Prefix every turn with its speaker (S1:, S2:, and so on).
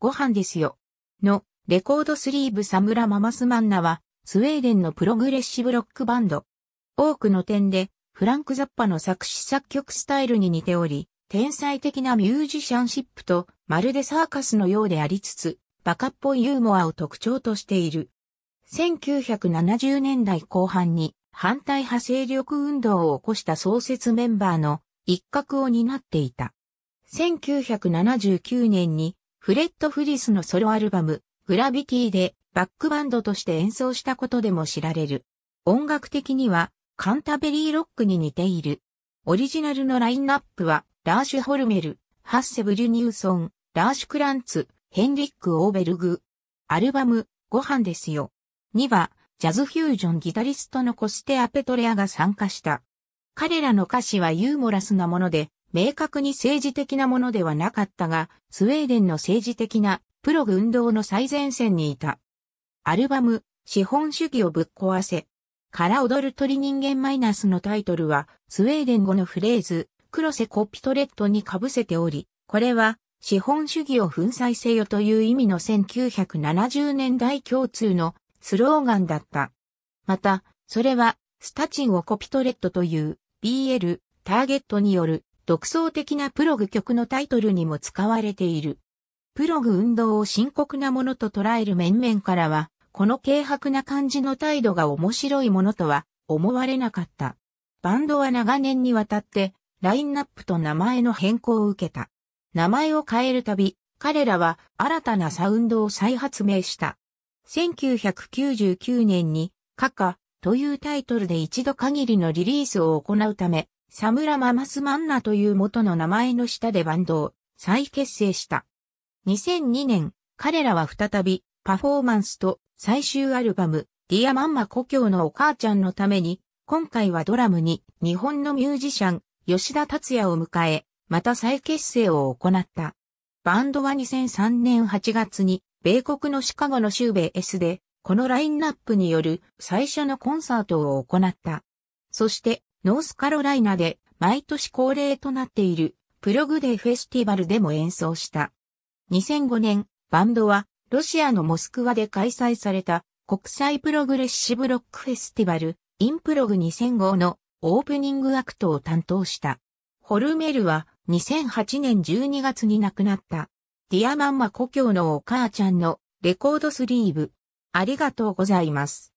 S1: ご飯ですよ。の、レコードスリーブサムラ・ママスマンナは、スウェーデンのプログレッシブロックバンド。多くの点で、フランク・ザッパの作詞作曲スタイルに似ており、天才的なミュージシャンシップと、まるでサーカスのようでありつつ、バカっぽいユーモアを特徴としている。1970年代後半に反対派勢力運動を起こした創設メンバーの一角を担っていた。1979年にフレッド・フリスのソロアルバム、グラビティでバックバンドとして演奏したことでも知られる。音楽的にはカンタベリーロックに似ている。オリジナルのラインナップは、ラーシュ・ホルメル、ハッセ・ブリュニューソン、ラーシュ・クランツ、ヘンリック・オーベルグ。アルバム、ご飯ですよ。には、ジャズフュージョンギタリストのコステア・ペトレアが参加した。彼らの歌詞はユーモラスなもので、明確に政治的なものではなかったが、スウェーデンの政治的なプログ運動の最前線にいた。アルバム、資本主義をぶっ壊せ。から踊る鳥人間マイナスのタイトルは、スウェーデン語のフレーズ、クロセコピトレットに被せており、これは、資本主義を粉砕せよという意味の1970年代共通のスローガンだった。また、それは、スタチンをコピトレットという BL ターゲットによる独創的なプログ曲のタイトルにも使われている。プログ運動を深刻なものと捉える面々からは、この軽薄な感じの態度が面白いものとは思われなかった。バンドは長年にわたってラインナップと名前の変更を受けた。名前を変えるたび、彼らは新たなサウンドを再発明した。1999年に、カカというタイトルで一度限りのリリースを行うため、サムラ・ママスマンナという元の名前の下でバンドを再結成した。2002年、彼らは再びパフォーマンスと最終アルバム、ディアマンマ故郷のお母ちゃんのために、今回はドラムに日本のミュージシャン、吉田達也を迎え、また再結成を行った。バンドは2003年8月に、米国のシカゴの州ベースで、このラインナップによる最初のコンサートを行った。そして、ノースカロライナで毎年恒例となっているプログデフェスティバルでも演奏した。2005年、バンドはロシアのモスクワで開催された国際プログレッシブロックフェスティバルインプログ2005のオープニングアクトを担当した。ホルメルは2008年12月に亡くなった。ディアマンマ故郷のお母ちゃんのレコードスリーブ。ありがとうございます。